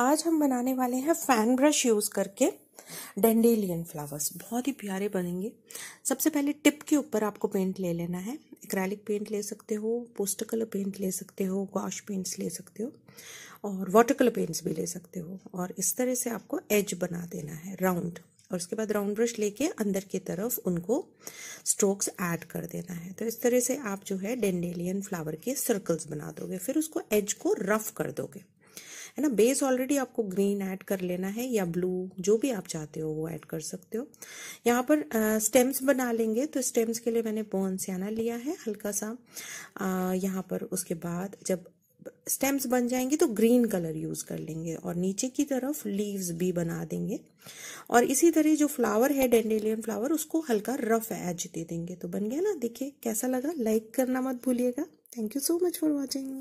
आज हम बनाने वाले हैं फैन ब्रश यूज़ करके डेंडेलियन फ्लावर्स बहुत ही प्यारे बनेंगे सबसे पहले टिप के ऊपर आपको पेंट ले लेना है एक्रेलिक पेंट ले सकते हो पोस्टर कलर पेंट ले सकते हो वॉश पेंट्स ले सकते हो और वाटर कलर पेंट्स भी ले सकते हो और इस तरह से आपको एज बना देना है राउंड और उसके बाद राउंड ब्रश लेके अंदर की तरफ उनको स्ट्रोक्स ऐड कर देना है तो इस तरह से आप जो है डेंडेलियन फ्लावर के सर्कल्स बना दोगे फिर उसको एज को रफ कर दोगे है ना बेस ऑलरेडी आपको ग्रीन ऐड कर लेना है या ब्लू जो भी आप चाहते हो वो ऐड कर सकते हो यहाँ पर स्टेम्स बना लेंगे तो स्टेम्स के लिए मैंने बोन सियाना लिया है हल्का सा यहाँ पर उसके बाद जब स्टेम्स बन जाएंगे तो ग्रीन कलर यूज़ कर लेंगे और नीचे की तरफ लीव्स भी बना देंगे और इसी तरह जो फ्लावर है डेंडेलियन फ्लावर उसको हल्का रफ एज दे देंगे तो बन गया ना देखिए कैसा लगा लाइक करना मत भूलिएगा thank you so much for watching